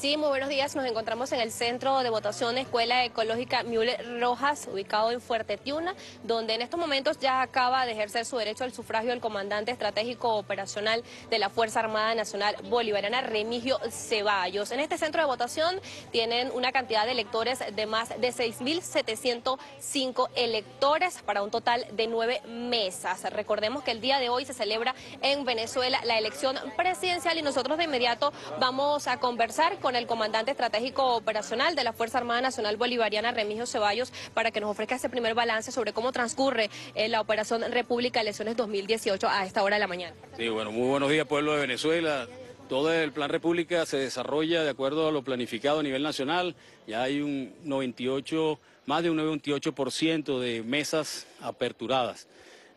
Sí, muy buenos días. Nos encontramos en el Centro de Votación Escuela Ecológica Mule Rojas, ubicado en Fuerte Tiuna, donde en estos momentos ya acaba de ejercer su derecho al sufragio el comandante estratégico operacional de la Fuerza Armada Nacional Bolivariana, Remigio Ceballos. En este centro de votación tienen una cantidad de electores de más de 6.705 electores para un total de nueve mesas. Recordemos que el día de hoy se celebra en Venezuela la elección presidencial y nosotros de inmediato vamos a conversar con con el comandante estratégico operacional de la Fuerza Armada Nacional Bolivariana, Remigio Ceballos, para que nos ofrezca ese primer balance sobre cómo transcurre eh, la operación República Elecciones 2018 a esta hora de la mañana. Sí, bueno, muy buenos días, pueblo de Venezuela. Todo el plan República se desarrolla de acuerdo a lo planificado a nivel nacional. Ya hay un 98, más de un 98% de mesas aperturadas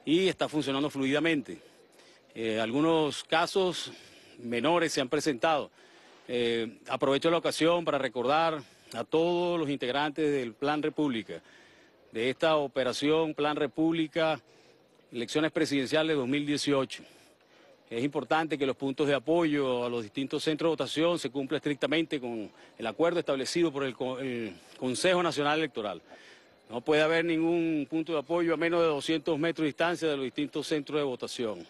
y está funcionando fluidamente. Eh, algunos casos menores se han presentado. Eh, aprovecho la ocasión para recordar a todos los integrantes del Plan República, de esta operación Plan República, elecciones presidenciales 2018. Es importante que los puntos de apoyo a los distintos centros de votación se cumpla estrictamente con el acuerdo establecido por el, el Consejo Nacional Electoral. No puede haber ningún punto de apoyo a menos de 200 metros de distancia de los distintos centros de votación.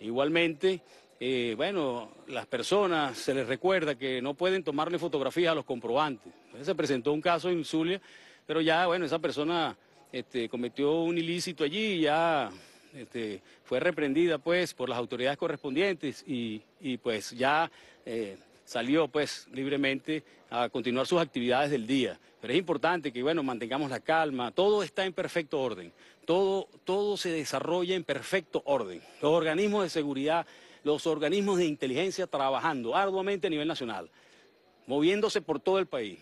Igualmente, eh, bueno, las personas se les recuerda que no pueden tomarle fotografías a los comprobantes. Se presentó un caso en Zulia, pero ya, bueno, esa persona este, cometió un ilícito allí y ya este, fue reprendida, pues, por las autoridades correspondientes y, pues, ya eh, salió, pues, libremente a continuar sus actividades del día. Pero es importante que, bueno, mantengamos la calma. Todo está en perfecto orden. Todo, todo se desarrolla en perfecto orden. Los organismos de seguridad los organismos de inteligencia trabajando arduamente a nivel nacional, moviéndose por todo el país,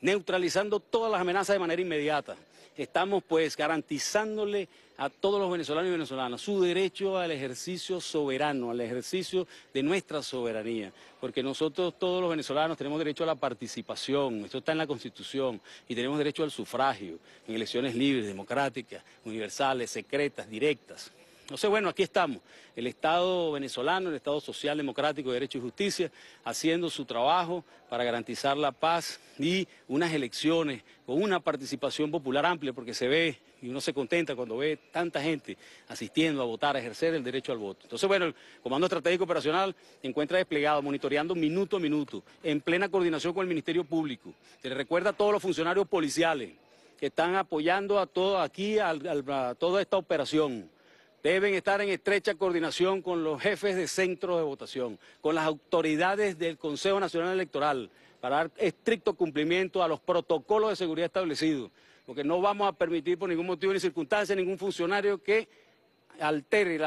neutralizando todas las amenazas de manera inmediata. Estamos pues garantizándole a todos los venezolanos y venezolanas su derecho al ejercicio soberano, al ejercicio de nuestra soberanía, porque nosotros todos los venezolanos tenemos derecho a la participación, esto está en la Constitución, y tenemos derecho al sufragio en elecciones libres, democráticas, universales, secretas, directas. Entonces, bueno, aquí estamos, el Estado venezolano, el Estado social, democrático, de derecho y justicia, haciendo su trabajo para garantizar la paz y unas elecciones con una participación popular amplia, porque se ve y uno se contenta cuando ve tanta gente asistiendo a votar, a ejercer el derecho al voto. Entonces, bueno, el Comando Estratégico Operacional se encuentra desplegado, monitoreando minuto a minuto, en plena coordinación con el Ministerio Público. Se le recuerda a todos los funcionarios policiales que están apoyando a todo aquí, a toda esta operación deben estar en estrecha coordinación con los jefes de centros de votación, con las autoridades del Consejo Nacional Electoral, para dar estricto cumplimiento a los protocolos de seguridad establecidos, porque no vamos a permitir por ningún motivo ni circunstancia ningún funcionario que altere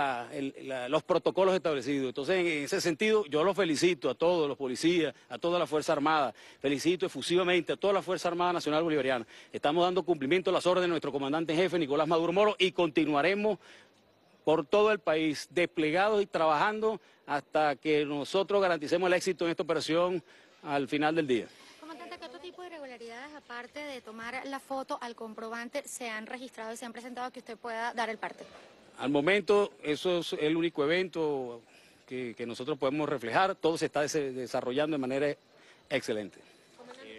los protocolos establecidos. Entonces, en ese sentido, yo los felicito a todos los policías, a toda la Fuerza Armada, felicito efusivamente a toda la Fuerza Armada Nacional Bolivariana. Estamos dando cumplimiento a las órdenes de nuestro comandante en jefe, Nicolás Maduro Moro, y continuaremos por todo el país, desplegados y trabajando hasta que nosotros garanticemos el éxito en esta operación al final del día. Comandante, ¿qué otro tipo de irregularidades, aparte de tomar la foto al comprobante, se han registrado y se han presentado que usted pueda dar el parte? Al momento, eso es el único evento que, nosotros podemos reflejar. Todo se está desarrollando de manera excelente.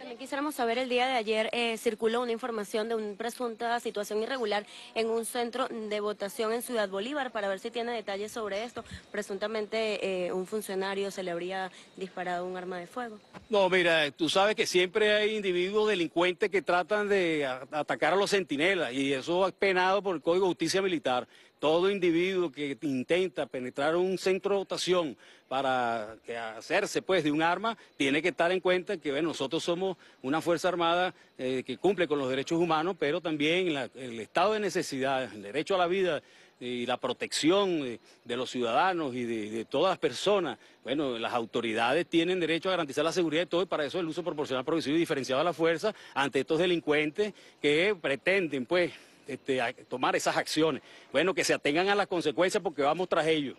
También quisiéramos saber, el día de ayer eh, circuló una información de una presunta situación irregular en un centro de votación en Ciudad Bolívar, para ver si tiene detalles sobre esto. Presuntamente eh, un funcionario se le habría disparado un arma de fuego. No, mira, tú sabes que siempre hay individuos delincuentes que tratan de atacar a los centinelas y eso es penado por el Código de Justicia Militar. Todo individuo que intenta penetrar un centro de votación para hacerse pues de un arma, tiene que estar en cuenta que nosotros somos una Fuerza Armada eh, que cumple con los derechos humanos, pero también el estado de necesidad, el derecho a la vida eh, y la protección de, los ciudadanos y de, todas las personas. Bueno, las autoridades tienen derecho a garantizar la seguridad de todos y para eso el uso proporcional, progresivo y diferenciado de la fuerza ante estos delincuentes que pretenden, pues, este, tomar esas acciones. Bueno, que se atengan a las consecuencias porque vamos tras ellos.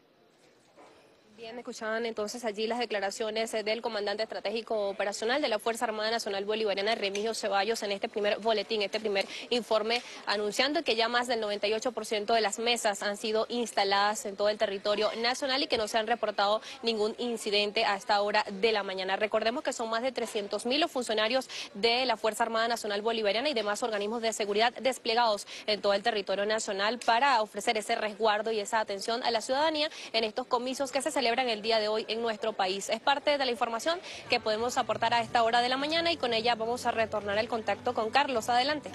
Bien, escuchaban entonces allí las declaraciones eh, del comandante estratégico operacional de la Fuerza Armada Nacional Bolivariana, Remigio Ceballos, en este primer boletín, este primer informe, anunciando que ya más del 98% de las mesas han sido instaladas en todo el territorio nacional y que no se han reportado ningún incidente a esta hora de la mañana. Recordemos que son más de 300.000 los funcionarios de la Fuerza Armada Nacional Bolivariana y demás organismos de seguridad desplegados en todo el territorio nacional para ofrecer ese resguardo y esa atención a la ciudadanía en estos comicios que se celebran celebran el día de hoy en nuestro país. Es parte de la información que podemos aportar a esta hora de la mañana y con ella vamos a retornar el contacto con Carlos. Adelante.